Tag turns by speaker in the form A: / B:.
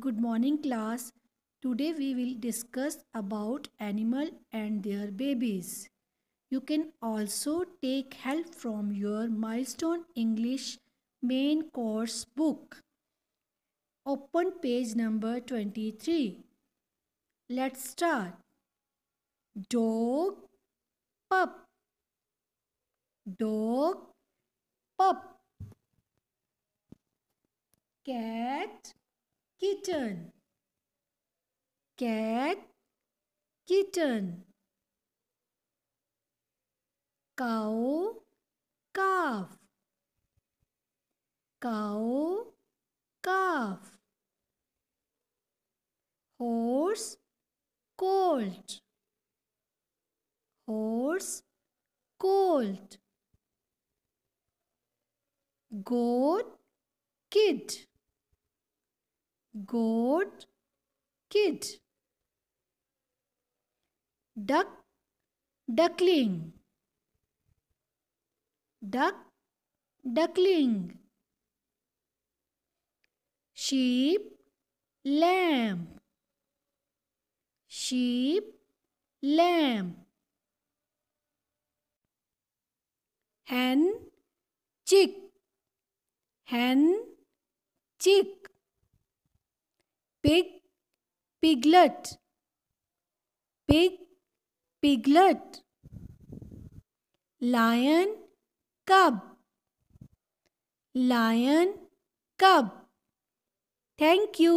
A: Good morning class. Today we will discuss about animal and their babies. You can also take help from your Milestone English main course book. Open page number 23. Let's start. Dog, pup. Dog, pup. Cat, kitten cat kitten cow calf cow calf horse colt horse colt goat kid goat kid duck duckling duck duckling sheep lamb sheep lamb hen chick hen chick pig piglet pig piglet lion cub lion cub thank you